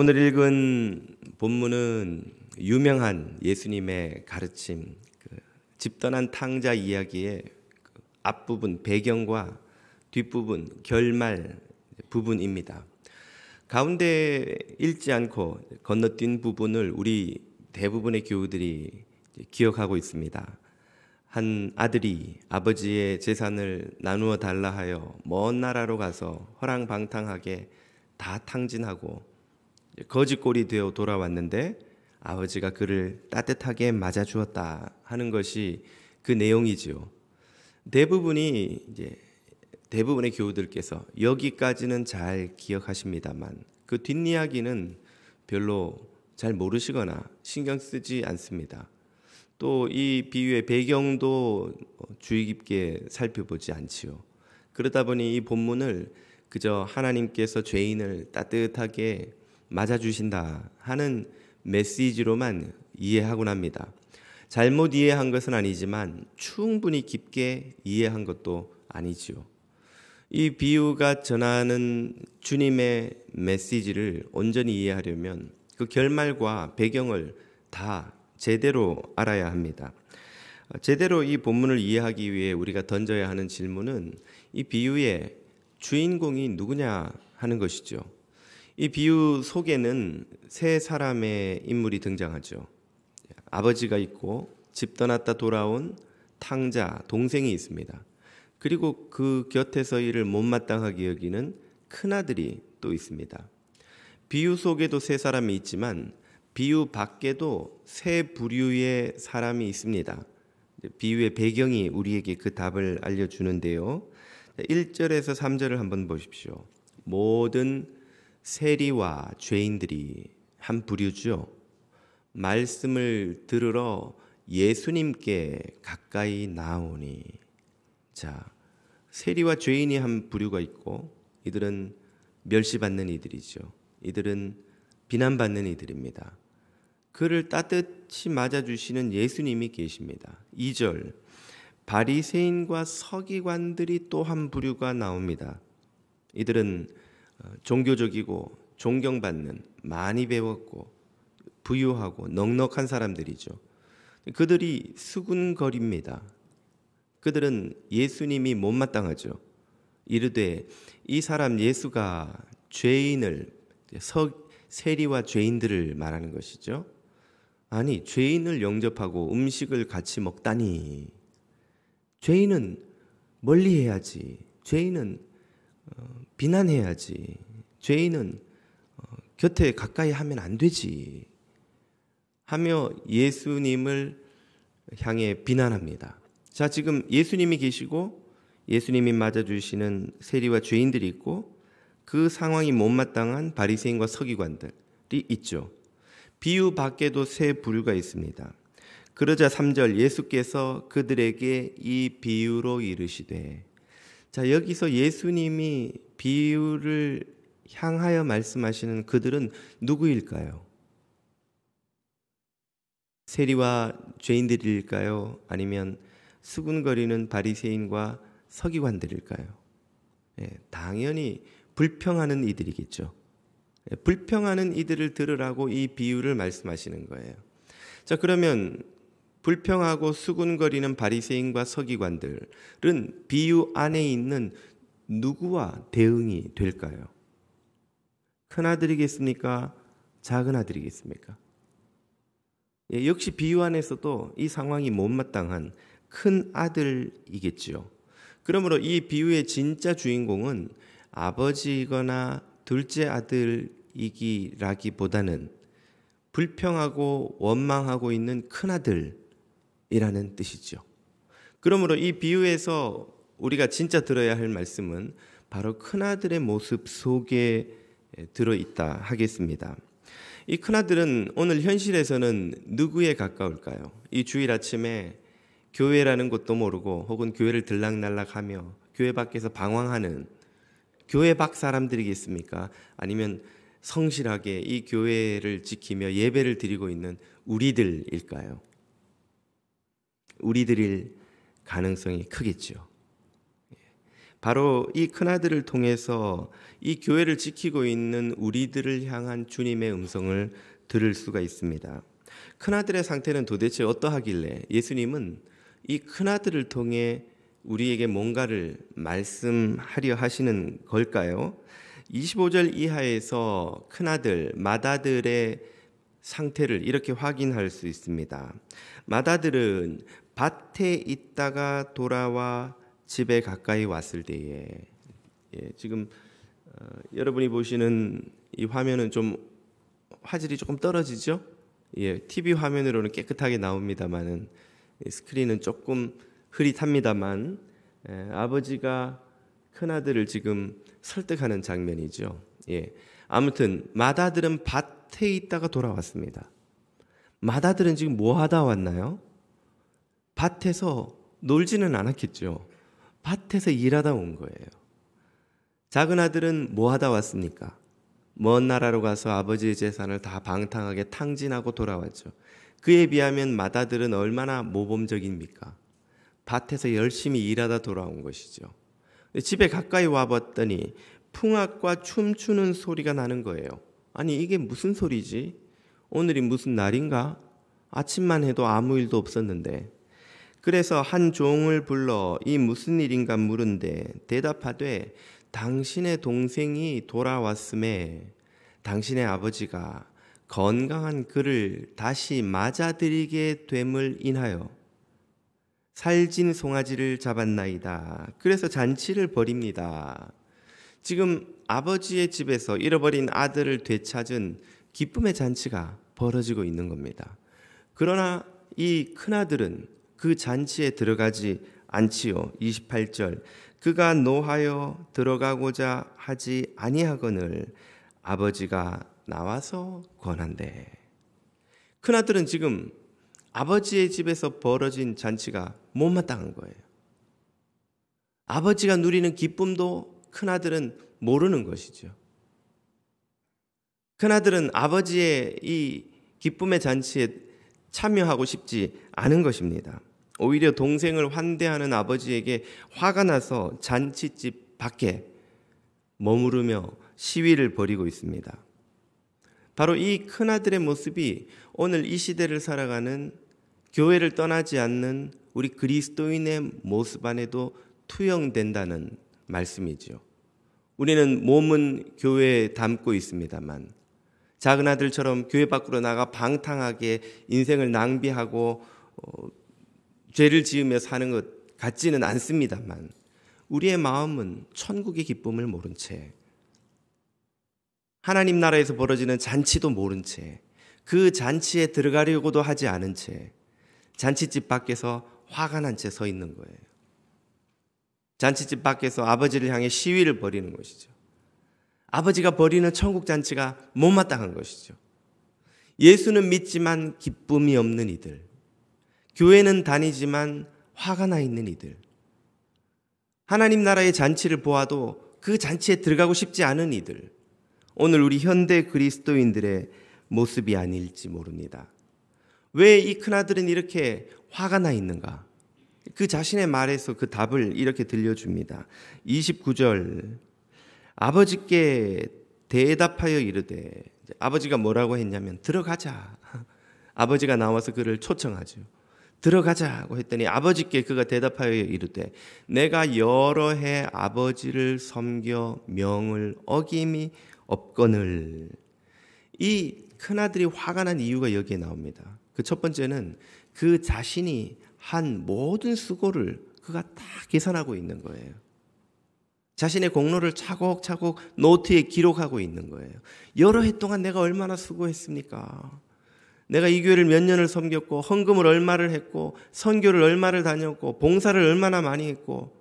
오늘 읽은 본문은 유명한 예수님의 가르침, 그 집 떠난 탕자 이야기의 그 앞부분, 배경과 뒷부분, 결말 부분입니다. 가운데 읽지 않고 건너뛴 부분을 우리 대부분의 교우들이 기억하고 있습니다. 한 아들이 아버지의 재산을 나누어 달라 하여 먼 나라로 가서 허랑방탕하게 다 탕진하고 거지꼴이 되어 돌아왔는데 아버지가 그를 따뜻하게 맞아 주었다 하는 것이 그 내용이지요. 대부분이 이제 대부분의 교우들께서 여기까지는 잘 기억하십니다만 그 뒷이야기는 별로 잘 모르시거나 신경 쓰지 않습니다. 또 이 비유의 배경도 주의 깊게 살펴보지 않지요. 그러다 보니 이 본문을 그저 하나님께서 죄인을 따뜻하게 맞아주신다 하는 메시지로만 이해하곤 합니다. 잘못 이해한 것은 아니지만 충분히 깊게 이해한 것도 아니지요. 이 비유가 전하는 주님의 메시지를 온전히 이해하려면 그 결말과 배경을 다 제대로 알아야 합니다. 제대로 이 본문을 이해하기 위해 우리가 던져야 하는 질문은 이 비유의 주인공이 누구냐 하는 것이죠. 이 비유 속에는 세 사람의 인물이 등장하죠. 아버지가 있고 집 떠났다 돌아온 탕자 동생이 있습니다. 그리고 그 곁에서 일을 못마땅하게 여기는 큰아들이 또 있습니다. 비유 속에도 세 사람이 있지만 비유 밖에도 세 부류의 사람이 있습니다. 비유의 배경이 우리에게 그 답을 알려주는데요. 1절에서 3절을 한번 보십시오. 모든 세리와 죄인들이 한 부류죠. 말씀을 들으러 예수님께 가까이 나오니 자 세리와 죄인이 한 부류가 있고 이들은 멸시받는 이들이죠. 이들은 비난받는 이들입니다. 그를 따뜻히 맞아주시는 예수님이 계십니다. 2절 바리새인과 서기관들이 또 한 부류가 나옵니다. 이들은 어, 종교적이고 존경받는 많이 배웠고 부유하고 넉넉한 사람들이죠. 그들이 수군거립니다. 그들은 예수님이 못마땅하죠. 이르되 이 사람 예수가 죄인을 세리와 죄인들을 말하는 것이죠. 아니 죄인을 영접하고 음식을 같이 먹다니 죄인은 멀리해야지. 죄인은 어, 비난해야지. 죄인은 어, 곁에 가까이 하면 안 되지. 하며 예수님을 향해 비난합니다. 자, 지금 예수님이 계시고 예수님이 맞아주시는 세리와 죄인들이 있고 그 상황이 못마땅한 바리새인과 서기관들이 있죠. 비유 밖에도 세 부류가 있습니다. 그러자 3절 예수께서 그들에게 이 비유로 이르시되 자 여기서 예수님이 비유를 향하여 말씀하시는 그들은 누구일까요? 세리와 죄인들일까요? 아니면 수군거리는 바리새인과 서기관들일까요? 예, 당연히 불평하는 이들이겠죠. 예, 불평하는 이들을 들으라고 이 비유를 말씀하시는 거예요. 자, 그러면 불평하고 수군거리는 바리새인과 서기관들은 비유 안에 있는 누구와 대응이 될까요? 큰아들이겠습니까? 작은아들이겠습니까? 예, 역시 비유 안에서도 이 상황이 못마땅한 큰아들이겠지요. 그러므로 이 비유의 진짜 주인공은 아버지거나 둘째 아들이기라기보다는 불평하고 원망하고 있는 큰아들이라는 뜻이죠. 그러므로 이 비유에서 우리가 진짜 들어야 할 말씀은 바로 큰아들의 모습 속에 들어있다 하겠습니다. 이 큰아들은 오늘 현실에서는 누구에 가까울까요? 이 주일 아침에 교회라는 것도 모르고 혹은 교회를 들락날락하며 교회 밖에서 방황하는 교회 밖 사람들이겠습니까? 아니면 성실하게 이 교회를 지키며 예배를 드리고 있는 우리들일까요? 우리들일 가능성이 크겠죠. 바로 이 큰아들을 통해서 이 교회를 지키고 있는 우리들을 향한 주님의 음성을 들을 수가 있습니다. 큰아들의 상태는 도대체 어떠하길래 예수님은 이 큰아들을 통해 우리에게 뭔가를 말씀하려 하시는 걸까요? 25절 이하에서 큰아들, 마다들의 상태를 이렇게 확인할 수 있습니다. 마다들은 밭에 있다가 돌아와 집에 가까이 왔을 때에 예, 지금 어, 여러분이 보시는 이 화면은 좀 화질이 조금 떨어지죠? 예, TV 화면으로는 깨끗하게 나옵니다만은 스크린은 조금 흐릿합니다만 예, 아버지가 큰 아들을 지금 설득하는 장면이죠. 예, 아무튼 마다들은 밭에 있다가 돌아왔습니다. 마다들은 지금 뭐 하다 왔나요? 밭에서 놀지는 않았겠죠. 밭에서 일하다 온 거예요. 작은 아들은 뭐 하다 왔습니까? 먼 나라로 가서 아버지의 재산을 다 방탕하게 탕진하고 돌아왔죠. 그에 비하면 맏아들은 얼마나 모범적입니까? 밭에서 열심히 일하다 돌아온 것이죠. 집에 가까이 와봤더니 풍악과 춤추는 소리가 나는 거예요. 아니, 이게 무슨 소리지? 오늘이 무슨 날인가? 아침만 해도 아무 일도 없었는데. 그래서 한 종을 불러 이 무슨 일인가 물은데 대답하되 당신의 동생이 돌아왔음에 당신의 아버지가 건강한 그를 다시 맞아들이게 됨을 인하여 살진 송아지를 잡았나이다. 그래서 잔치를 벌입니다. 지금 아버지의 집에서 잃어버린 아들을 되찾은 기쁨의 잔치가 벌어지고 있는 겁니다. 그러나 이 큰아들은 그 잔치에 들어가지 않지요. 28절. 그가 노하여 들어가고자 하지 아니하거늘 아버지가 나와서 권한대. 큰아들은 지금 아버지의 집에서 벌어진 잔치가 못마땅한 거예요. 아버지가 누리는 기쁨도 큰아들은 모르는 것이죠. 큰아들은 아버지의 이 기쁨의 잔치에 참여하고 싶지 않은 것입니다. 오히려 동생을 환대하는 아버지에게 화가 나서 잔치집 밖에 머무르며 시위를 벌이고 있습니다. 바로 이 큰아들의 모습이 오늘 이 시대를 살아가는 교회를 떠나지 않는 우리 그리스도인의 모습 안에도 투영된다는 말씀이지 우리는 몸은 교회에 담고 있습니다만 작은 아들처럼 교회 밖으로 나가 방탕하게 인생을 낭비하고 어, 죄를 지으며 사는 것 같지는 않습니다만 우리의 마음은 천국의 기쁨을 모른 채 하나님 나라에서 벌어지는 잔치도 모른 채 그 잔치에 들어가려고도 하지 않은 채 잔치집 밖에서 화가 난 채 서 있는 거예요. 잔치집 밖에서 아버지를 향해 시위를 벌이는 것이죠. 아버지가 벌이는 천국 잔치가 못마땅한 것이죠. 예수는 믿지만 기쁨이 없는 이들. 교회는 다니지만 화가 나 있는 이들. 하나님 나라의 잔치를 보아도 그 잔치에 들어가고 싶지 않은 이들. 오늘 우리 현대 그리스도인들의 모습이 아닐지 모릅니다. 왜 이 큰아들은 이렇게 화가 나 있는가? 그 자신의 말에서 그 답을 이렇게 들려줍니다. 29절. 아버지께 대답하여 이르되, 아버지가 뭐라고 했냐면, 들어가자. 아버지가 나와서 그를 초청하죠. 들어가자고 했더니 아버지께 그가 대답하여 이르되 내가 여러 해 아버지를 섬겨 명을 어김이 없거늘 이 큰아들이 화가 난 이유가 여기에 나옵니다. 그 첫 번째는 그 자신이 한 모든 수고를 그가 다 계산하고 있는 거예요. 자신의 공로를 차곡차곡 노트에 기록하고 있는 거예요. 여러 해 동안 내가 얼마나 수고했습니까? 내가 이 교회를 몇 년을 섬겼고 헌금을 얼마를 했고 선교를 얼마를 다녔고 봉사를 얼마나 많이 했고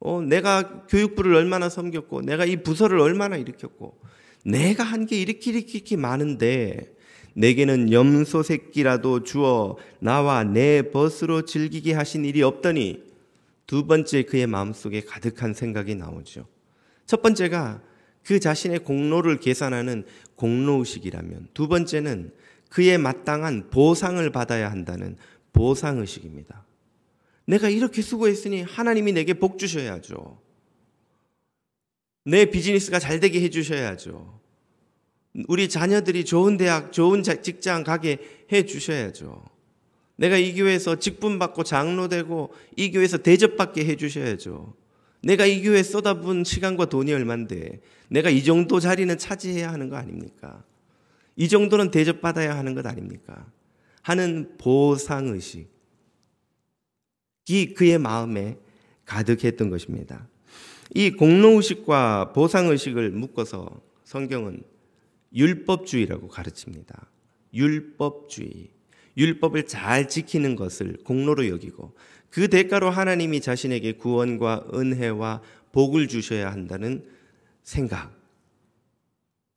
어, 내가 교육부를 얼마나 섬겼고 내가 이 부서를 얼마나 일으켰고 내가 한 게 이렇게 이렇게 이렇게 많은데 내게는 염소 새끼라도 주어 나와 내 벗으로 즐기게 하신 일이 없더니 두 번째 그의 마음속에 가득한 생각이 나오죠. 첫 번째가 그 자신의 공로를 계산하는 공로의식이라면 두 번째는 그에 마땅한 보상을 받아야 한다는 보상의식입니다. 내가 이렇게 수고했으니 하나님이 내게 복 주셔야죠. 내 비즈니스가 잘 되게 해 주셔야죠. 우리 자녀들이 좋은 대학, 좋은 직장 가게 해 주셔야죠. 내가 이 교회에서 직분 받고 장로되고 이 교회에서 대접받게 해 주셔야죠. 내가 이 교회에 쏟아부은 시간과 돈이 얼만데 내가 이 정도 자리는 차지해야 하는 거 아닙니까? 이 정도는 대접받아야 하는 것 아닙니까? 하는 보상의식이 그의 마음에 가득했던 것입니다. 이 공로의식과 보상의식을 묶어서 성경은 율법주의라고 가르칩니다. 율법주의. 율법을 잘 지키는 것을 공로로 여기고 그 대가로 하나님이 자신에게 구원과 은혜와 복을 주셔야 한다는 생각.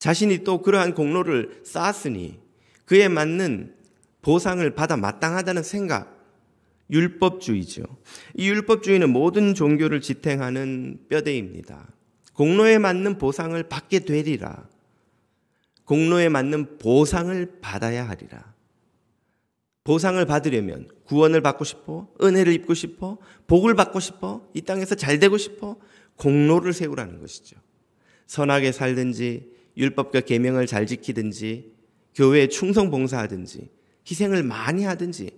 자신이 또 그러한 공로를 쌓았으니 그에 맞는 보상을 받아 마땅하다는 생각, 율법주의죠. 이 율법주의는 모든 종교를 지탱하는 뼈대입니다. 공로에 맞는 보상을 받게 되리라. 공로에 맞는 보상을 받아야 하리라. 보상을 받으려면 구원을 받고 싶어, 은혜를 입고 싶어, 복을 받고 싶어, 이 땅에서 잘 되고 싶어, 공로를 세우라는 것이죠. 선하게 살든지, 율법과 계명을 잘 지키든지 교회에 충성 봉사하든지 희생을 많이 하든지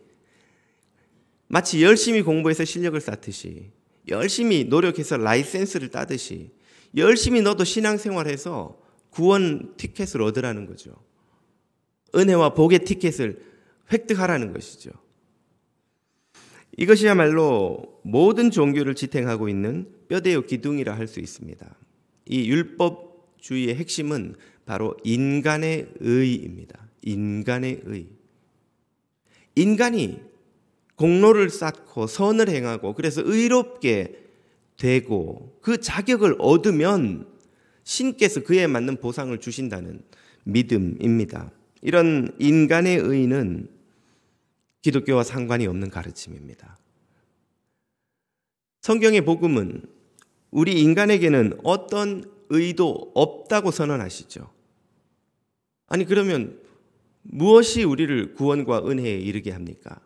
마치 열심히 공부해서 실력을 쌓듯이 열심히 노력해서 라이센스를 따듯이 열심히 너도 신앙생활해서 구원 티켓을 얻으라는 거죠. 은혜와 복의 티켓을 획득하라는 것이죠. 이것이야말로 모든 종교를 지탱하고 있는 뼈대의 기둥이라 할 수 있습니다. 이 율법 주의의 핵심은 바로 인간의 의입니다. 인간의 의. 인간이 공로를 쌓고 선을 행하고 그래서 의롭게 되고 그 자격을 얻으면 신께서 그에 맞는 보상을 주신다는 믿음입니다. 이런 인간의 의는 기독교와 상관이 없는 가르침입니다. 성경의 복음은 우리 인간에게는 어떤 의도 없다고 선언하시죠. 아니, 그러면 무엇이 우리를 구원과 은혜에 이르게 합니까?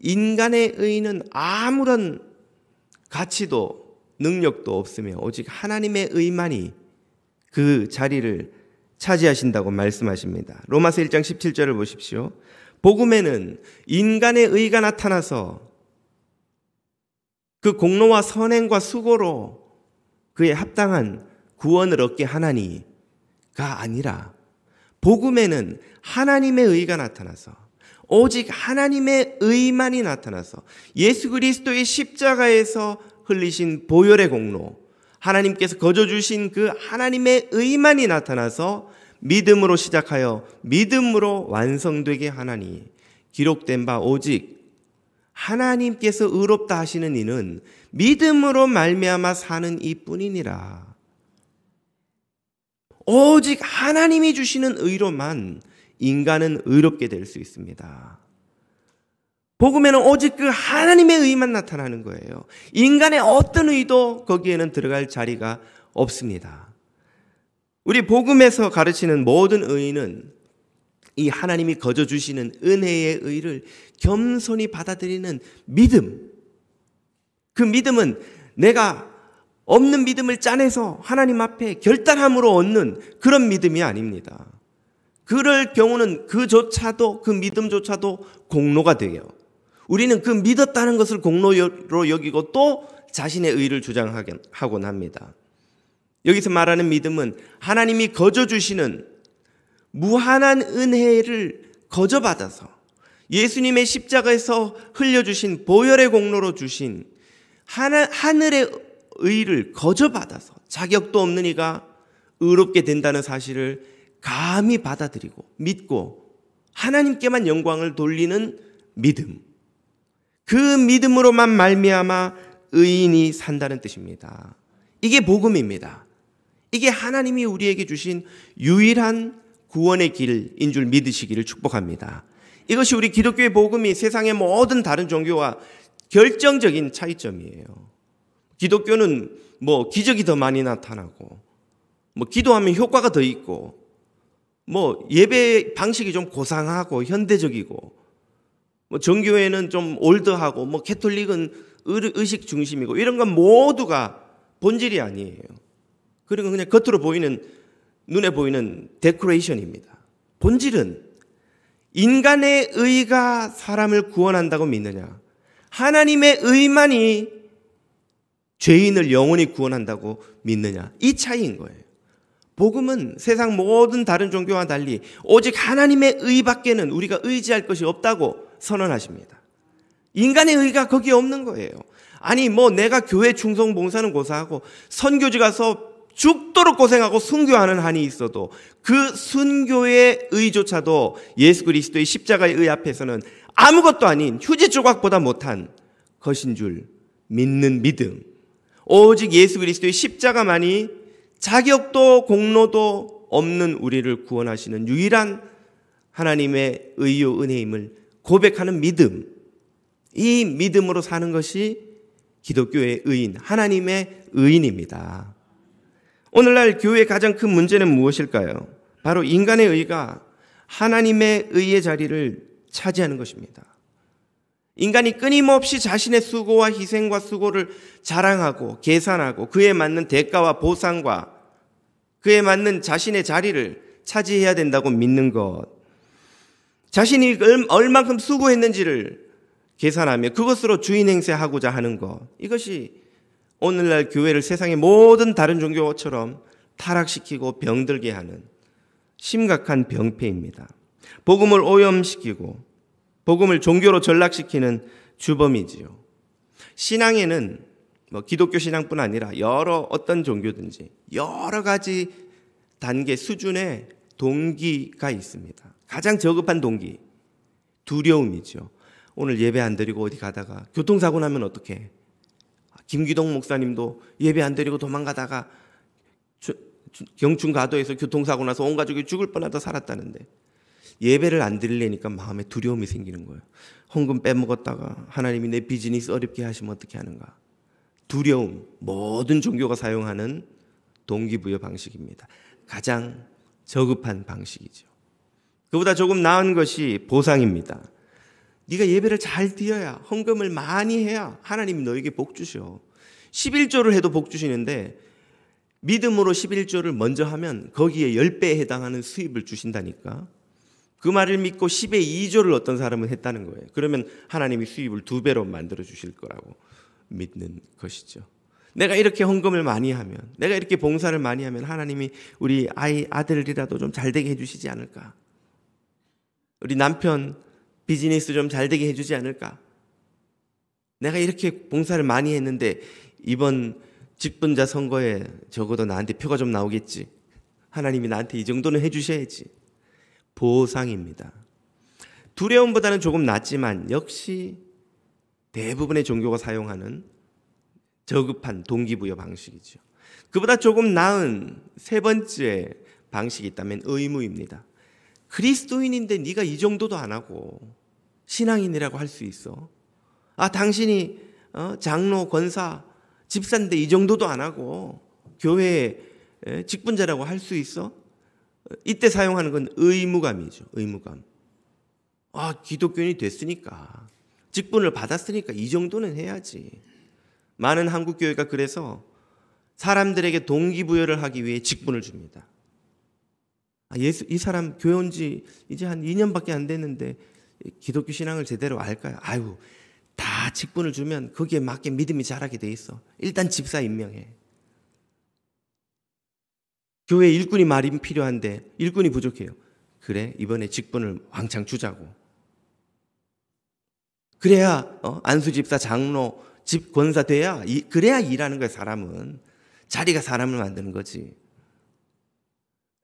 인간의 의는 아무런 가치도 능력도 없으며 오직 하나님의 의만이 그 자리를 차지하신다고 말씀하십니다. 로마서 1장 17절을 보십시오. 복음에는 인간의 의가 나타나서 그 공로와 선행과 수고로 그에 합당한 구원을 얻게 하나니가 아니라 복음에는 하나님의 의가 나타나서 오직 하나님의 의만이 나타나서 예수 그리스도의 십자가에서 흘리신 보혈의 공로 하나님께서 거저 주신 그 하나님의 의만이 나타나서 믿음으로 시작하여 믿음으로 완성되게 하나니 기록된 바 오직 하나님께서 의롭다 하시는 이는 믿음으로 말미암아 사는 이뿐이니라. 오직 하나님이 주시는 의로만 인간은 의롭게 될 수 있습니다. 복음에는 오직 그 하나님의 의만 나타나는 거예요. 인간의 어떤 의도 거기에는 들어갈 자리가 없습니다. 우리 복음에서 가르치는 모든 의는 이 하나님이 거저 주시는 은혜의 의를 겸손히 받아들이는 믿음. 그 믿음은 내가 없는 믿음을 짜내서 하나님 앞에 결단함으로 얻는 그런 믿음이 아닙니다. 그럴 경우는 그조차도 그 믿음조차도 공로가 되요. 우리는 그 믿었다는 것을 공로로 여기고 또 자신의 의를 주장하곤 합니다. 여기서 말하는 믿음은 하나님이 거저 주시는 무한한 은혜를 거저 받아서 예수님의 십자가에서 흘려주신 보혈의 공로로 주신 하늘의 의를 거저 받아서 자격도 없는 이가 의롭게 된다는 사실을 감히 받아들이고 믿고 하나님께만 영광을 돌리는 믿음. 그 믿음으로만 말미암아 의인이 산다는 뜻입니다. 이게 복음입니다. 이게 하나님이 우리에게 주신 유일한 구원의 길인 줄 믿으시기를 축복합니다. 이것이 우리 기독교의 복음이 세상의 모든 다른 종교와 결정적인 차이점이에요. 기독교는 뭐 기적이 더 많이 나타나고 뭐 기도하면 효과가 더 있고 뭐 예배 방식이 좀 고상하고 현대적이고 뭐 정교회는 좀 올드하고 뭐 캐톨릭은 의식 중심이고 이런 건 모두가 본질이 아니에요. 그리고 그냥 겉으로 보이는 눈에 보이는 데코레이션입니다. 본질은 인간의 의가 사람을 구원한다고 믿느냐? 하나님의 의만이 죄인을 영원히 구원한다고 믿느냐. 이 차이인 거예요. 복음은 세상 모든 다른 종교와 달리 오직 하나님의 의밖에는 우리가 의지할 것이 없다고 선언하십니다. 인간의 의가 거기에 없는 거예요. 아니, 뭐 내가 교회 충성 봉사는 고사하고 선교지 가서 죽도록 고생하고 순교하는 한이 있어도 그 순교의 의조차도 예수 그리스도의 십자가의 의 앞에서는 아무것도 아닌 휴지 조각보다 못한 것인 줄 믿는 믿음. 오직 예수 그리스도의 십자가만이 자격도 공로도 없는 우리를 구원하시는 유일한 하나님의 의유 은혜임을 고백하는 믿음. 이 믿음으로 사는 것이 기독교의 의인, 하나님의 의인입니다. 오늘날 교회의 가장 큰 문제는 무엇일까요? 바로 인간의 의가 하나님의 의의 자리를 차지하는 것입니다. 인간이 끊임없이 자신의 수고와 희생과 수고를 자랑하고 계산하고 그에 맞는 대가와 보상과 그에 맞는 자신의 자리를 차지해야 된다고 믿는 것. 자신이 얼만큼 수고했는지를 계산하며 그것으로 주인 행세하고자 하는 것. 이것이 오늘날 교회를 세상의 모든 다른 종교처럼 타락시키고 병들게 하는 심각한 병폐입니다. 복음을 오염시키고 복음을 종교로 전락시키는 주범이지요. 신앙에는 뭐 기독교 신앙뿐 아니라 여러 어떤 종교든지 여러 가지 단계 수준의 동기가 있습니다. 가장 저급한 동기 두려움이죠. 오늘 예배 안 드리고 어디 가다가 교통사고 나면 어떻게? 아, 김기동 목사님도 예배 안 드리고 도망가다가 경춘 가도에서 교통사고 나서 온 가족이 죽을 뻔하다 살았다는데 예배를 안 드리려니까 마음에 두려움이 생기는 거예요. 헌금 빼먹었다가 하나님이 내 비즈니스 어렵게 하시면 어떻게 하는가. 두려움, 모든 종교가 사용하는 동기부여 방식입니다. 가장 저급한 방식이죠. 그보다 조금 나은 것이 보상입니다. 네가 예배를 잘 드려야 헌금을 많이 해야 하나님이 너에게 복 주셔. 11조를 해도 복 주시는데 믿음으로 11조를 먼저 하면 거기에 10배에 해당하는 수입을 주신다니까. 그 말을 믿고 10의 2조를 어떤 사람은 했다는 거예요. 그러면 하나님이 수입을 두 배로 만들어 주실 거라고 믿는 것이죠. 내가 이렇게 헌금을 많이 하면, 내가 이렇게 봉사를 많이 하면 하나님이 우리 아이, 아들이라도 좀 잘되게 해주시지 않을까? 우리 남편 비즈니스 좀 잘되게 해주지 않을까? 내가 이렇게 봉사를 많이 했는데 이번 직분자 선거에 적어도 나한테 표가 좀 나오겠지. 하나님이 나한테 이 정도는 해주셔야지. 보상입니다. 두려움보다는 조금 낫지만 역시 대부분의 종교가 사용하는 저급한 동기부여 방식이죠. 그보다 조금 나은 세 번째 방식이 있다면 의무입니다. 그리스도인인데 네가 이 정도도 안 하고 신앙인이라고 할 수 있어. 아 당신이 어, 장로, 권사, 집사인데 이 정도도 안 하고 교회 직분자라고 할 수 있어? 이때 사용하는 건 의무감이죠. 의무감. 아, 기독교인이 됐으니까. 직분을 받았으니까 이 정도는 해야지. 많은 한국 교회가 그래서 사람들에게 동기부여를 하기 위해 직분을 줍니다. 아, 예수, 이 사람 교회 온 지 이제 한 2년밖에 안 됐는데 기독교 신앙을 제대로 알까요? 아유, 다 직분을 주면 거기에 맞게 믿음이 자라게 돼 있어. 일단 집사 임명해. 교회 일꾼이 말이 필요한데 일꾼이 부족해요. 그래 이번에 직분을 왕창 주자고. 그래야 어? 안수집사 장로 집 권사 돼야 이, 그래야 일하는 거야 사람은 자리가 사람을 만드는 거지.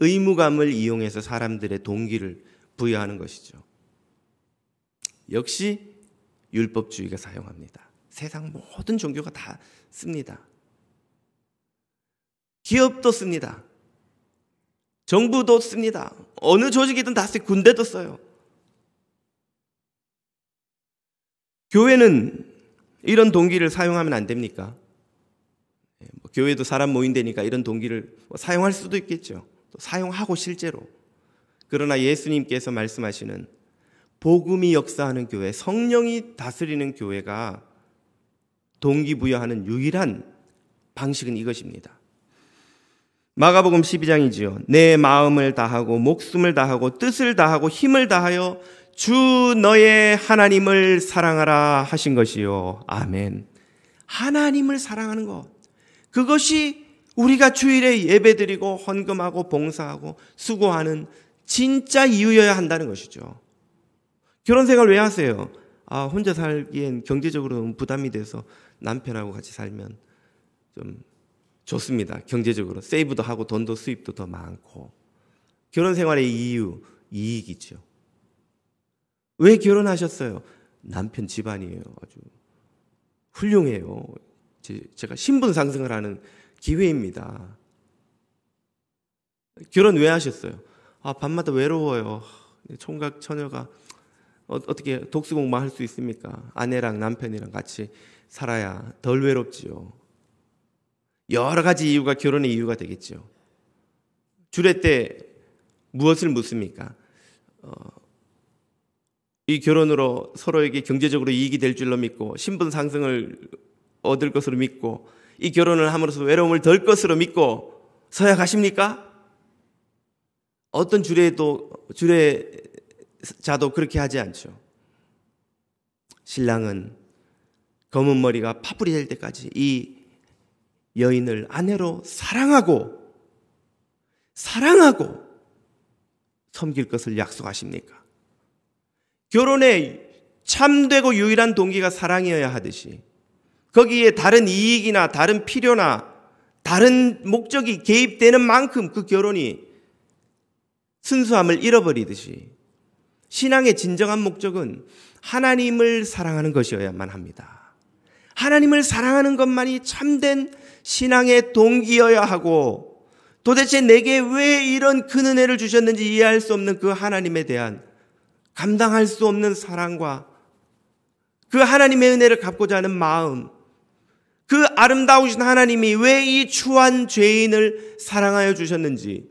의무감을 이용해서 사람들의 동기를 부여하는 것이죠. 역시 율법주의가 사용합니다. 세상 모든 종교가 다 씁니다. 기업도 씁니다. 정부도 씁니다. 어느 조직이든 다 쓰고 군대도 써요. 교회는 이런 동기를 사용하면 안 됩니까? 예, 뭐 교회도 사람 모인다니까 이런 동기를 뭐 사용할 수도 있겠죠. 사용하고 실제로. 그러나 예수님께서 말씀하시는 복음이 역사하는 교회, 성령이 다스리는 교회가 동기부여하는 유일한 방식은 이것입니다. 마가복음 12장이지요. 내 마음을 다하고 목숨을 다하고 뜻을 다하고 힘을 다하여 주 너의 하나님을 사랑하라 하신 것이요. 아멘. 하나님을 사랑하는 것. 그것이 우리가 주일에 예배드리고 헌금하고 봉사하고 수고하는 진짜 이유여야 한다는 것이죠. 결혼 생활 왜 하세요? 아, 혼자 살기엔 경제적으로 부담이 돼서 남편하고 같이 살면 좀 좋습니다. 경제적으로 세이브도 하고 돈도 수입도 더 많고 결혼 생활의 이유 이익이죠. 왜 결혼하셨어요? 남편 집안이에요. 아주 훌륭해요. 제, 제가 신분 상승을 하는 기회입니다. 결혼 왜 하셨어요? 아, 밤마다 외로워요. 총각 처녀가 어, 떻게 독수공만 할 수 있습니까? 아내랑 남편이랑 같이 살아야 덜 외롭지요. 여러 가지 이유가 결혼의 이유가 되겠죠. 주례 때 무엇을 묻습니까? 어, 이 결혼으로 서로에게 경제적으로 이익이 될 줄로 믿고 신분 상승을 얻을 것으로 믿고 이 결혼을 함으로써 외로움을 덜 것으로 믿고 서야 가십니까? 어떤 주례도 주례자도 그렇게 하지 않죠. 신랑은 검은 머리가 파뿌리 될 때까지 이 여인을 아내로 사랑하고 사랑하고 섬길 것을 약속하십니까? 결혼의 참되고 유일한 동기가 사랑이어야 하듯이 거기에 다른 이익이나 다른 필요나 다른 목적이 개입되는 만큼 그 결혼이 순수함을 잃어버리듯이 신앙의 진정한 목적은 하나님을 사랑하는 것이어야만 합니다. 하나님을 사랑하는 것만이 참된 신앙의 동기여야 하고 도대체 내게 왜 이런 큰 은혜를 주셨는지 이해할 수 없는 그 하나님에 대한 감당할 수 없는 사랑과 그 하나님의 은혜를 갚고자 하는 마음, 그 아름다우신 하나님이 왜 이 추한 죄인을 사랑하여 주셨는지,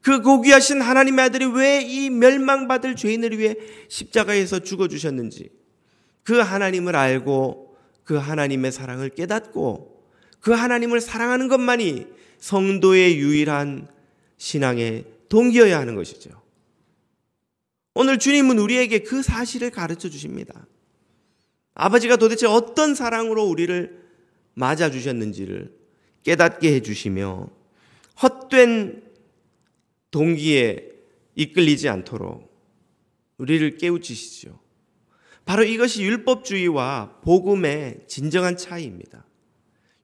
그 고귀하신 하나님의 아들이 왜 이 멸망받을 죄인을 위해 십자가에서 죽어 주셨는지, 그 하나님을 알고 그 하나님의 사랑을 깨닫고 그 하나님을 사랑하는 것만이 성도의 유일한 신앙의 동기여야 하는 것이죠. 오늘 주님은 우리에게 그 사실을 가르쳐 주십니다. 아버지가 도대체 어떤 사랑으로 우리를 맞아 주셨는지를 깨닫게 해 주시며 헛된 동기에 이끌리지 않도록 우리를 깨우치시죠. 바로 이것이 율법주의와 복음의 진정한 차이입니다.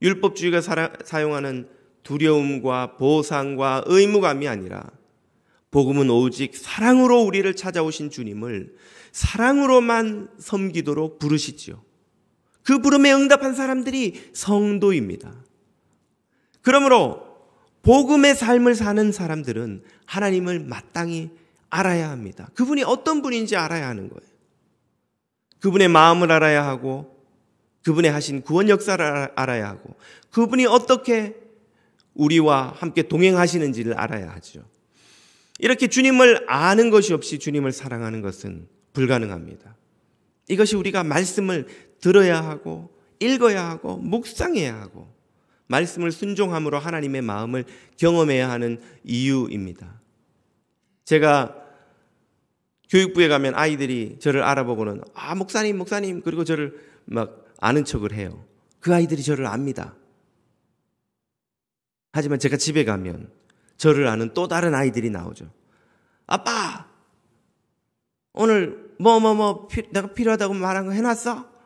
율법주의가 사용하는 두려움과 보상과 의무감이 아니라 복음은 오직 사랑으로 우리를 찾아오신 주님을 사랑으로만 섬기도록 부르시지요. 그 부름에 응답한 사람들이 성도입니다. 그러므로 복음의 삶을 사는 사람들은 하나님을 마땅히 알아야 합니다. 그분이 어떤 분인지 알아야 하는 거예요. 그분의 마음을 알아야 하고 그분의 하신 구원 역사를 알아야 하고 그분이 어떻게 우리와 함께 동행하시는지를 알아야 하죠. 이렇게 주님을 아는 것이 없이 주님을 사랑하는 것은 불가능합니다. 이것이 우리가 말씀을 들어야 하고 읽어야 하고 묵상해야 하고 말씀을 순종함으로 하나님의 마음을 경험해야 하는 이유입니다. 제가 교육부에 가면 아이들이 저를 알아보고는 아 목사님 목사님 그리고 저를 막 아는 척을 해요. 그 아이들이 저를 압니다. 하지만 제가 집에 가면 저를 아는 또 다른 아이들이 나오죠. 아빠! 오늘 뭐 뭐뭐 뭐, 뭐, 내가 필요하다고 말한 거 해놨어?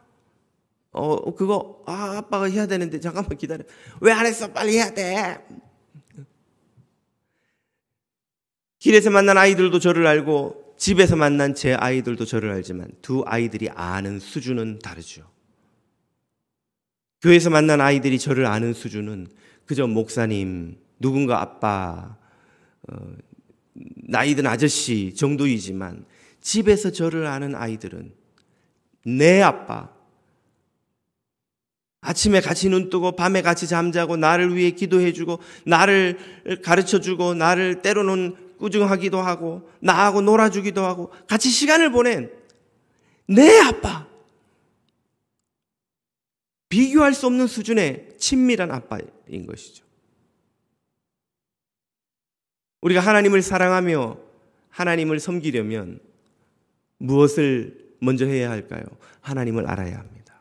어, 그거, 아, 아빠가 해야 되는데, 잠깐만 기다려. 왜 안 했어? 빨리 해야 돼! 길에서 만난 아이들도 저를 알고, 집에서 만난 제 아이들도 저를 알지만, 두 아이들이 아는 수준은 다르죠. 교회에서 만난 아이들이 저를 아는 수준은 그저 목사님, 누군가 아빠, 어, 나이든 아저씨 정도이지만 집에서 저를 아는 아이들은 내 아빠, 아침에 같이 눈 뜨고 밤에 같이 잠자고 나를 위해 기도해주고 나를 가르쳐주고 나를 때로는 꾸중하기도 하고 나하고 놀아주기도 하고 같이 시간을 보낸 내 아빠 비교할 수 없는 수준의 친밀한 아빠인 것이죠. 우리가 하나님을 사랑하며 하나님을 섬기려면 무엇을 먼저 해야 할까요? 하나님을 알아야 합니다.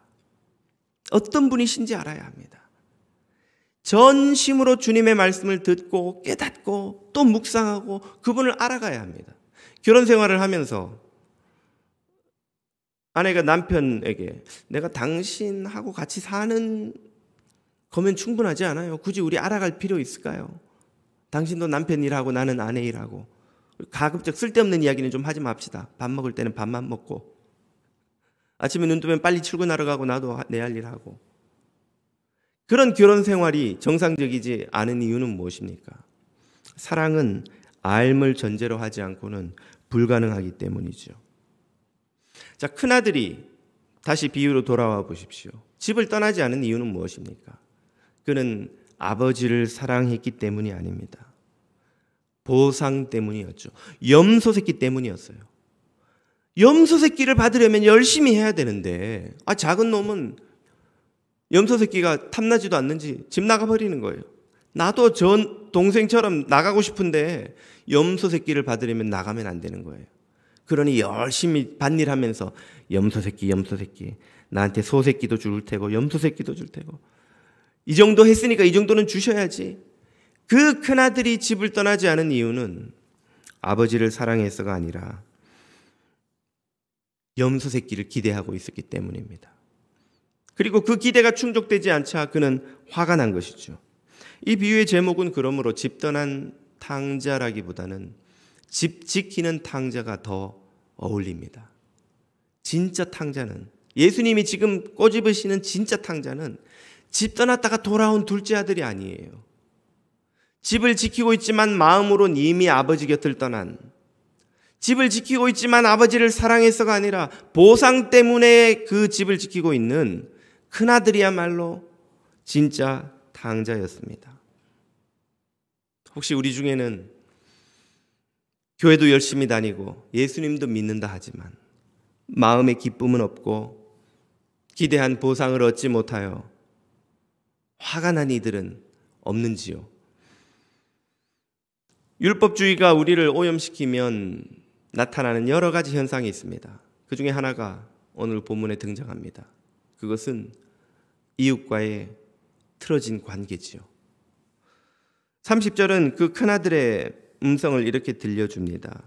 어떤 분이신지 알아야 합니다. 전심으로 주님의 말씀을 듣고 깨닫고 또 묵상하고 그분을 알아가야 합니다. 결혼 생활을 하면서 아내가 남편에게 내가 당신하고 같이 사는 거면 충분하지 않아요? 굳이 우리 알아갈 필요 있을까요? 당신도 남편 일하고 나는 아내 일하고 가급적 쓸데없는 이야기는 좀 하지 맙시다. 밥 먹을 때는 밥만 먹고 아침에 눈 뜨면 빨리 출근하러 가고 나도 내 할 일 하고 그런 결혼 생활이 정상적이지 않은 이유는 무엇입니까? 사랑은 앎을 전제로 하지 않고는 불가능하기 때문이죠. 자, 큰아들이 다시 비유로 돌아와 보십시오. 집을 떠나지 않은 이유는 무엇입니까? 그는 아버지를 사랑했기 때문이 아닙니다. 보상 때문이었죠. 염소 새끼 때문이었어요. 염소 새끼를 받으려면 열심히 해야 되는데, 아, 작은 놈은 염소 새끼가 탐나지도 않는지 집 나가버리는 거예요. 나도 전 동생처럼 나가고 싶은데, 염소 새끼를 받으려면 나가면 안 되는 거예요. 그러니 열심히 반일 하면서 염소 새끼, 염소 새끼. 나한테 소 새끼도 줄 테고 염소 새끼도 줄 테고. 이 정도 했으니까 이 정도는 주셔야지. 그 큰아들이 집을 떠나지 않은 이유는 아버지를 사랑해서가 아니라 염소 새끼를 기대하고 있었기 때문입니다. 그리고 그 기대가 충족되지 않자 그는 화가 난 것이죠. 이 비유의 제목은 그러므로 집 떠난 탕자라기보다는 집 지키는 탕자가 더 어울립니다. 진짜 탕자는 예수님이 지금 꼬집으시는 진짜 탕자는 집 떠났다가 돌아온 둘째 아들이 아니에요. 집을 지키고 있지만 마음으론 이미 아버지 곁을 떠난 집을 지키고 있지만 아버지를 사랑해서가 아니라 보상 때문에 그 집을 지키고 있는 큰아들이야말로 진짜 당자였습니다. 혹시 우리 중에는 교회도 열심히 다니고 예수님도 믿는다 하지만 마음의 기쁨은 없고 기대한 보상을 얻지 못하여 화가 난 이들은 없는지요. 율법주의가 우리를 오염시키면 나타나는 여러 가지 현상이 있습니다. 그 중에 하나가 오늘 본문에 등장합니다. 그것은 이웃과의 틀어진 관계지요. 30절은 그 큰아들의 음성을 이렇게 들려줍니다.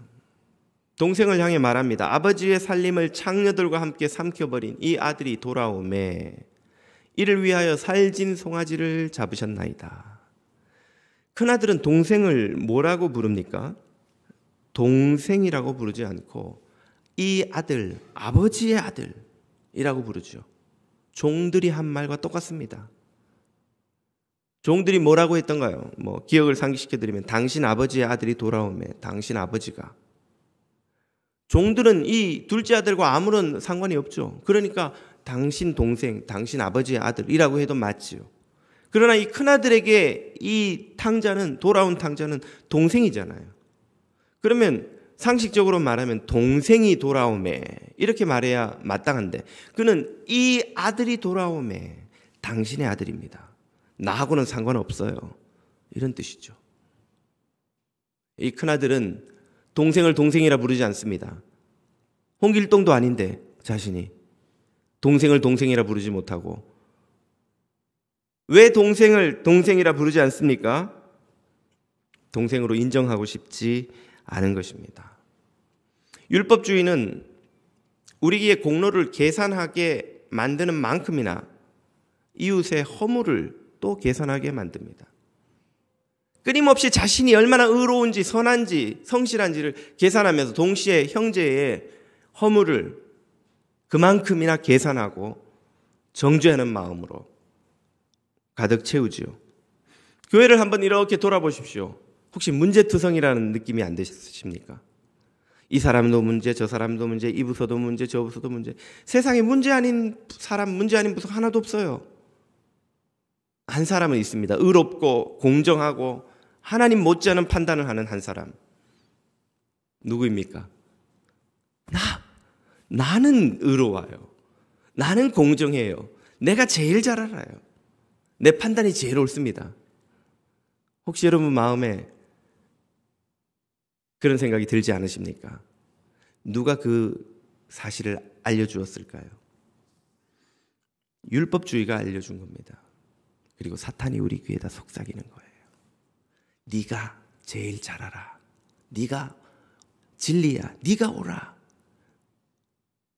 동생을 향해 말합니다. 아버지의 살림을 창녀들과 함께 삼켜버린 이 아들이 돌아오매 이를 위하여 살진 송아지를 잡으셨나이다. 큰아들은 동생을 뭐라고 부릅니까? 동생이라고 부르지 않고 이 아들, 아버지의 아들이라고 부르죠. 종들이 한 말과 똑같습니다. 종들이 뭐라고 했던가요? 뭐 기억을 상기시켜 드리면 당신 아버지의 아들이 돌아오매 당신 아버지가 종들은 이 둘째 아들과 아무런 상관이 없죠. 그러니까 당신 동생, 당신 아버지의 아들이라고 해도 맞지요. 그러나 이 큰아들에게 이 탕자는 돌아온 탕자는 동생이잖아요. 그러면 상식적으로 말하면 동생이 돌아오매 이렇게 말해야 마땅한데 그는 이 아들이 돌아오매 당신의 아들입니다. 나하고는 상관없어요. 이런 뜻이죠. 이 큰아들은 동생을 동생이라 부르지 않습니다. 홍길동도 아닌데 자신이 동생을 동생이라 부르지 못하고 왜 동생을 동생이라 부르지 않습니까? 동생으로 인정하고 싶지 않은 것입니다. 율법주의는 우리의 공로를 계산하게 만드는 만큼이나 이웃의 허물을 또 계산하게 만듭니다. 끊임없이 자신이 얼마나 의로운지 선한지 성실한지를 계산하면서 동시에 형제의 허물을 그만큼이나 계산하고 정죄하는 마음으로 가득 채우지요. 교회를 한번 이렇게 돌아보십시오. 혹시 문제투성이라는 느낌이 안 드십니까? 이 사람도 문제, 저 사람도 문제, 이 부서도 문제, 저 부서도 문제. 세상에 문제 아닌 사람, 문제 아닌 부서 하나도 없어요. 한 사람은 있습니다. 의롭고 공정하고 하나님 못지않은 판단을 하는 한 사람. 누구입니까? 나. 나는 의로워요. 나는 공정해요. 내가 제일 잘 알아요. 내 판단이 제일 옳습니다. 혹시 여러분 마음에 그런 생각이 들지 않으십니까? 누가 그 사실을 알려주었을까요? 율법주의가 알려준 겁니다. 그리고 사탄이 우리 귀에다 속삭이는 거예요. 네가 제일 잘 알아. 네가 진리야. 네가 오라.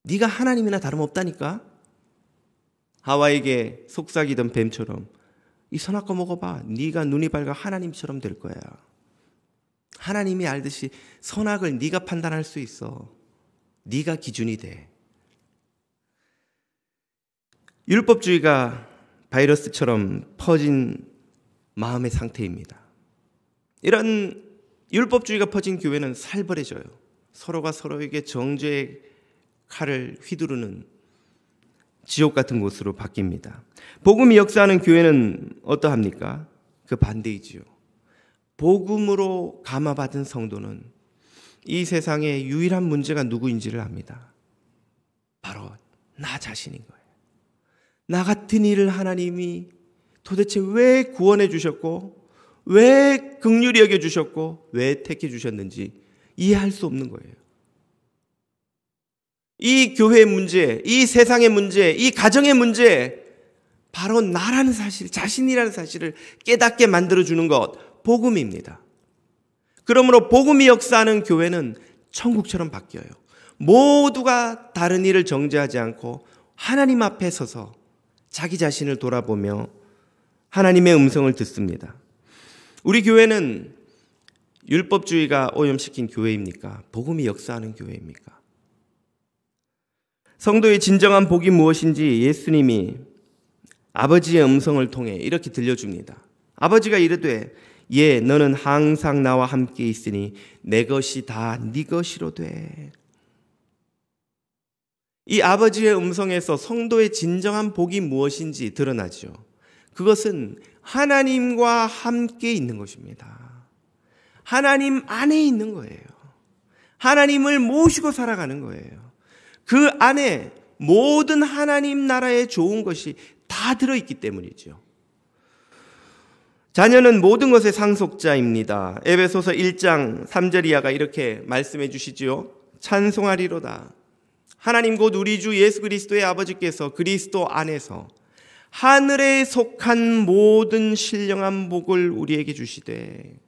네가 하나님이나 다름없다니까. 하와에게 속삭이던 뱀처럼 이 선악과 먹어봐. 네가 눈이 밝아 하나님처럼 될 거야. 하나님이 알듯이 선악을 네가 판단할 수 있어. 네가 기준이 돼. 율법주의가 바이러스처럼 퍼진 마음의 상태입니다. 이런 율법주의가 퍼진 교회는 살벌해져요. 서로가 서로에게 정죄의 칼을 휘두르는 지옥 같은 곳으로 바뀝니다. 복음이 역사하는 교회는 어떠합니까? 그 반대이지요. 복음으로 감화받은 성도는 이 세상의 유일한 문제가 누구인지를 압니다. 바로 나 자신인 거예요. 나 같은 일을 하나님이 도대체 왜 구원해 주셨고 왜 극률이 여겨 주셨고 왜 택해 주셨는지 이해할 수 없는 거예요. 이 교회의 문제, 이 세상의 문제, 이 가정의 문제 바로 나라는 사실, 자신이라는 사실을 깨닫게 만들어 주는 것 복음입니다. 그러므로 복음이 역사하는 교회는 천국처럼 바뀌어요. 모두가 다른 일을 정죄하지 않고 하나님 앞에 서서 자기 자신을 돌아보며 하나님의 음성을 듣습니다. 우리 교회는 율법주의가 오염시킨 교회입니까? 복음이 역사하는 교회입니까? 성도의 진정한 복이 무엇인지 예수님이 아버지의 음성을 통해 이렇게 들려줍니다. 아버지가 이르되 예 너는 항상 나와 함께 있으니 내 것이 다 네 것이로 돼. 이 아버지의 음성에서 성도의 진정한 복이 무엇인지 드러나죠. 그것은 하나님과 함께 있는 것입니다. 하나님 안에 있는 거예요. 하나님을 모시고 살아가는 거예요. 그 안에 모든 하나님 나라의 좋은 것이 다 들어있기 때문이죠. 자녀는 모든 것의 상속자입니다. 에베소서 1장 3절 이하가 이렇게 말씀해 주시지요. 찬송하리로다. 하나님 곧 우리 주 예수 그리스도의 아버지께서 그리스도 안에서 하늘에 속한 모든 신령한 복을 우리에게 주시되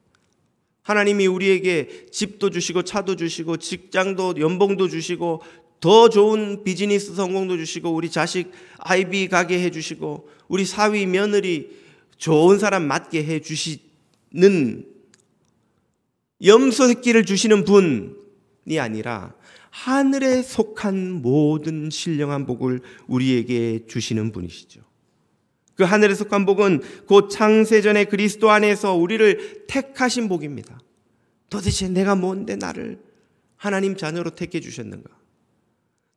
하나님이 우리에게 집도 주시고 차도 주시고 직장도 연봉도 주시고 더 좋은 비즈니스 성공도 주시고 우리 자식 아이비 가게 해 주시고 우리 사위 며느리 좋은 사람 맞게 해 주시는 염소 새끼를 주시는 분이 아니라 하늘에 속한 모든 신령한 복을 우리에게 주시는 분이시죠. 그 하늘에 속한 복은 곧 창세전에 그리스도 안에서 우리를 택하신 복입니다. 도대체 내가 뭔데 나를 하나님 자녀로 택해 주셨는가?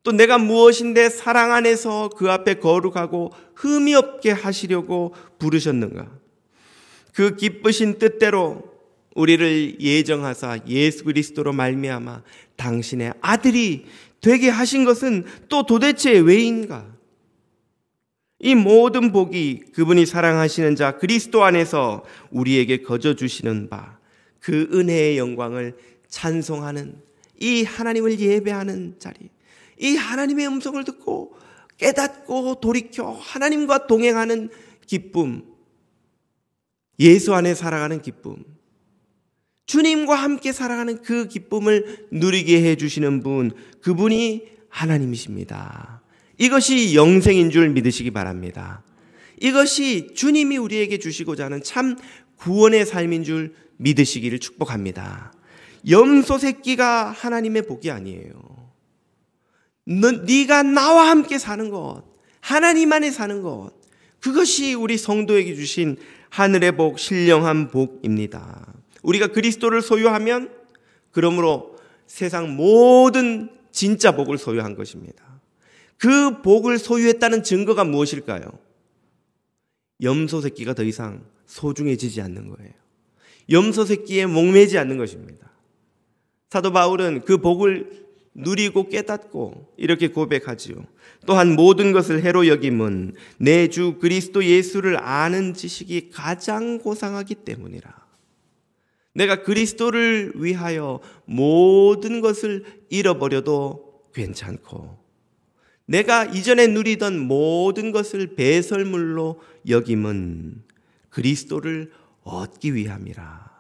또 내가 무엇인데 사랑 안에서 그 앞에 거룩하고 흠이 없게 하시려고 부르셨는가? 그 기쁘신 뜻대로 우리를 예정하사 예수 그리스도로 말미암아 당신의 아들이 되게 하신 것은 또 도대체 왜인가? 이 모든 복이 그분이 사랑하시는 자 그리스도 안에서 우리에게 거저 주시는 바 그 은혜의 영광을 찬송하는 이 하나님을 예배하는 자리 이 하나님의 음성을 듣고 깨닫고 돌이켜 하나님과 동행하는 기쁨 예수 안에 살아가는 기쁨 주님과 함께 살아가는 그 기쁨을 누리게 해주시는 분, 그분이 하나님이십니다. 이것이 영생인 줄 믿으시기 바랍니다. 이것이 주님이 우리에게 주시고자 하는 참 구원의 삶인 줄 믿으시기를 축복합니다. 염소 새끼가 하나님의 복이 아니에요. 너, 네가 나와 함께 사는 것, 하나님 안에 사는 것, 그것이 우리 성도에게 주신 하늘의 복, 신령한 복입니다. 우리가 그리스도를 소유하면 그러므로 세상 모든 진짜 복을 소유한 것입니다. 그 복을 소유했다는 증거가 무엇일까요? 염소 새끼가 더 이상 소중해지지 않는 거예요. 염소 새끼에 목매지 않는 것입니다. 사도 바울은 그 복을 누리고 깨닫고 이렇게 고백하지요. 또한 모든 것을 해로 여김은 내 주 그리스도 예수를 아는 지식이 가장 고상하기 때문이라. 내가 그리스도를 위하여 모든 것을 잃어버려도 괜찮고, 내가 이전에 누리던 모든 것을 배설물로 여김은 그리스도를 얻기 위함이라.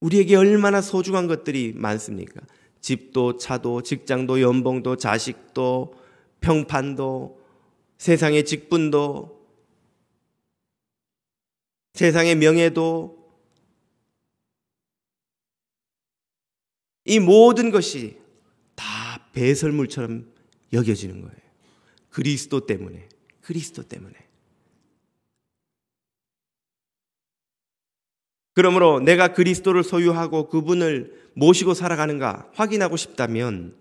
우리에게 얼마나 소중한 것들이 많습니까? 집도, 차도, 직장도, 연봉도, 자식도, 평판도, 세상의 직분도, 세상의 명예도, 이 모든 것이 다 배설물처럼 여겨지는 거예요. 그리스도 때문에. 그리스도 때문에. 그러므로 내가 그리스도를 소유하고 그분을 모시고 살아가는가 확인하고 싶다면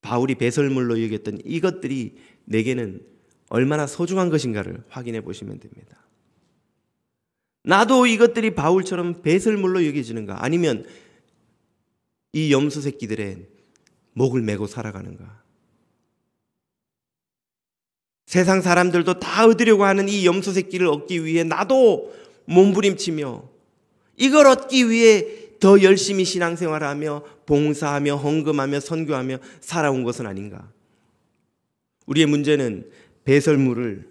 바울이 배설물로 여겼던 이것들이 내게는 얼마나 소중한 것인가를 확인해 보시면 됩니다. 나도 이것들이 바울처럼 배설물로 여겨지는가 아니면 이 염소 새끼들의 목을 메고 살아가는가? 세상 사람들도 다 얻으려고 하는 이 염소 새끼를 얻기 위해 나도 몸부림치며 이걸 얻기 위해 더 열심히 신앙생활을 하며 봉사하며 헌금하며 선교하며 살아온 것은 아닌가? 우리의 문제는 배설물을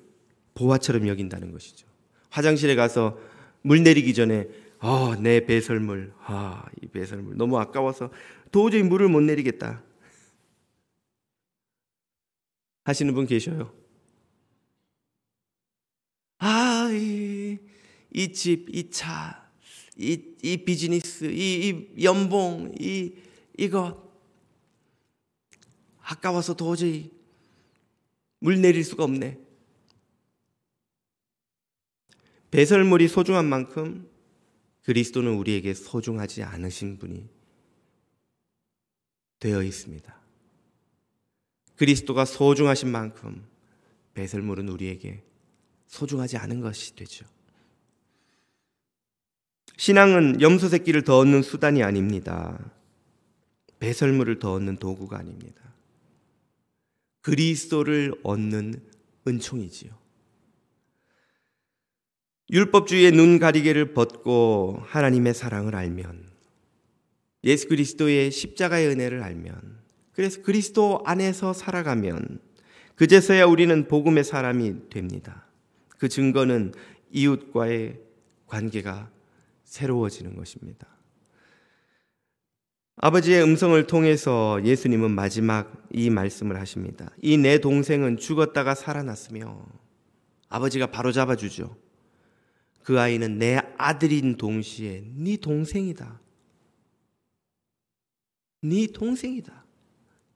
보화처럼 여긴다는 것이죠. 화장실에 가서 물 내리기 전에 어, 내 배설물. 아, 이 배설물. 너무 아까워서 도저히 물을 못 내리겠다. 하시는 분 계셔요. 아, 이, 이 집, 이 차, 이, 이 비즈니스, 이, 이 연봉, 이, 이것. 아까워서 도저히 물 내릴 수가 없네. 배설물이 소중한 만큼 그리스도는 우리에게 소중하지 않으신 분이 되어 있습니다. 그리스도가 소중하신 만큼 배설물은 우리에게 소중하지 않은 것이 되죠. 신앙은 염소 새끼를 더 얻는 수단이 아닙니다. 배설물을 더 얻는 도구가 아닙니다. 그리스도를 얻는 은총이지요. 율법주의의 눈 가리개를 벗고 하나님의 사랑을 알면 예수 그리스도의 십자가의 은혜를 알면 그래서 그리스도 안에서 살아가면 그제서야 우리는 복음의 사람이 됩니다. 그 증거는 이웃과의 관계가 새로워지는 것입니다. 아버지의 음성을 통해서 예수님은 마지막 이 말씀을 하십니다. 이 내 동생은 죽었다가 살아났으며 아버지가 바로 잡아주죠. 그 아이는 내 아들인 동시에 네 동생이다. 네 동생이다.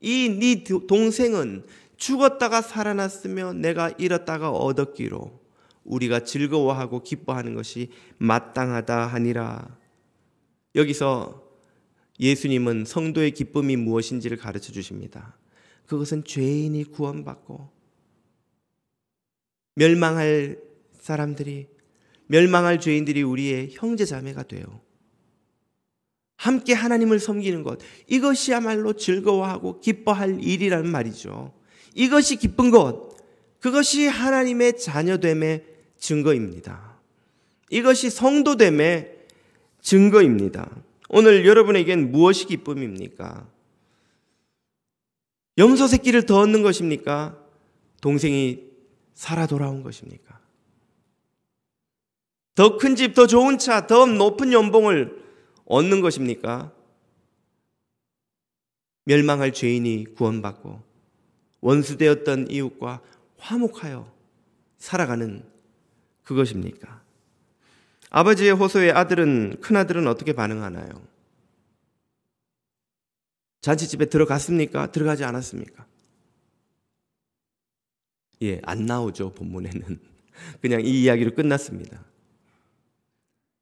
이 네 동생은 죽었다가 살아났으며 내가 잃었다가 얻었기로 우리가 즐거워하고 기뻐하는 것이 마땅하다 하니라. 여기서 예수님은 성도의 기쁨이 무엇인지를 가르쳐 주십니다. 그것은 죄인이 구원받고 멸망할 사람들이 멸망할 죄인들이 우리의 형제 자매가 되어 함께 하나님을 섬기는 것, 이것이야말로 즐거워하고 기뻐할 일이란 말이죠. 이것이 기쁜 것, 그것이 하나님의 자녀됨의 증거입니다. 이것이 성도됨의 증거입니다. 오늘 여러분에겐 무엇이 기쁨입니까? 염소 새끼를 더 얻는 것입니까? 동생이 살아 돌아온 것입니까? 더큰 집, 더 좋은 차, 더 높은 연봉을 얻는 것입니까? 멸망할 죄인이 구원받고 원수되었던 이웃과 화목하여 살아가는 그것입니까? 아버지의 호소에 아들은 큰아들은 어떻게 반응하나요? 잔치집에 들어갔습니까? 들어가지 않았습니까? 예, 안 나오죠, 본문에는. 그냥 이 이야기로 끝났습니다.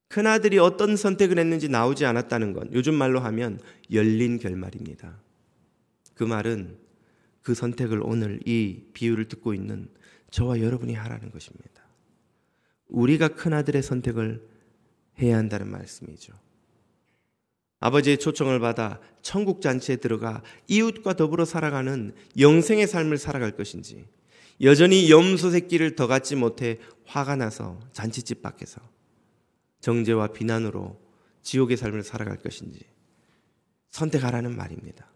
큰아들이 어떤 선택을 했는지 나오지 않았다는 건 요즘 말로 하면 열린 결말입니다. 그 말은 그 선택을 오늘 이 비유를 듣고 있는 저와 여러분이 하라는 것입니다. 우리가 큰아들의 선택을 해야 한다는 말씀이죠. 아버지의 초청을 받아 천국 잔치에 들어가 이웃과 더불어 살아가는 영생의 삶을 살아갈 것인지 여전히 염소 새끼를 더 갖지 못해 화가 나서 잔치집 밖에서 정죄와 비난으로 지옥의 삶을 살아갈 것인지 선택하라는 말입니다.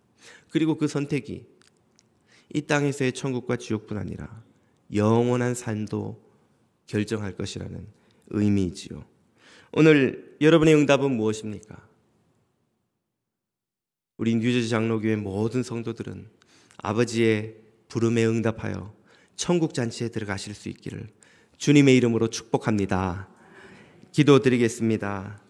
그리고 그 선택이 이 땅에서의 천국과 지옥뿐 아니라 영원한 삶도 결정할 것이라는 의미이지요. 오늘 여러분의 응답은 무엇입니까? 우리 뉴저지 장로교회 모든 성도들은 아버지의 부름에 응답하여 천국 잔치에 들어가실 수 있기를 주님의 이름으로 축복합니다. 기도드리겠습니다.